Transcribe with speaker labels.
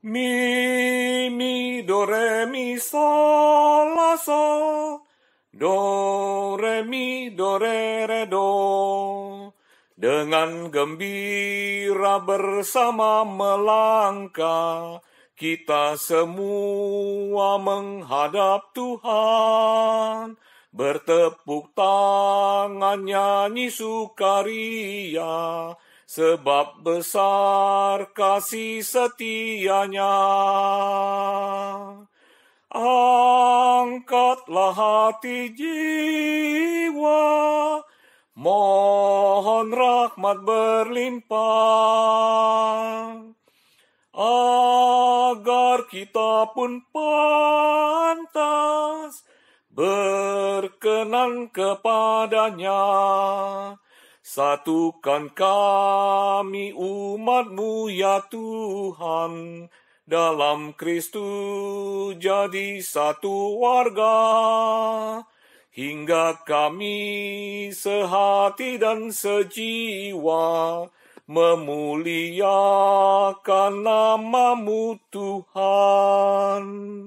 Speaker 1: Mi, mi, do, re, mi, sol, la, sol. Do, re, mi, do, re, re, do. Dengan gembira bersama melangkah, kita semua menghadap Tuhan. Bertepuk tangan nyanyi sukaria, sebab besar kasih setianya. Angkatlah hati jiwa, mohon rahmat berlimpah, agar kita pun pantas berkenan kepadanya Satukan kami umatmu ya Tuhan, dalam Kristus jadi satu warga, hingga kami sehati dan sejiwa memuliakan namamu Tuhan.